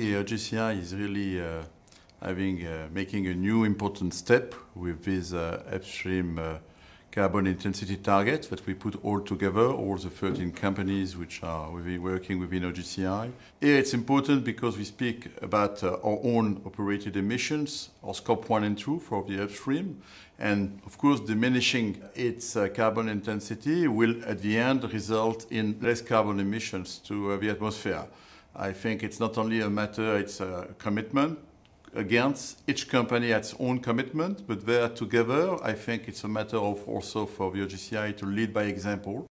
Yeah, GCI is really uh, having uh, making a new important step with this uh, upstream uh, carbon intensity target that we put all together, all the 13 companies which are within, working within OGCI. Here it's important because we speak about uh, our own operated emissions, our scope 1 and 2 for the upstream, and of course diminishing its uh, carbon intensity will at the end result in less carbon emissions to the atmosphere. I think it's not only a matter, it's a commitment against each company has its own commitment, but they are together. I think it's a matter of also for the OGCI to lead by example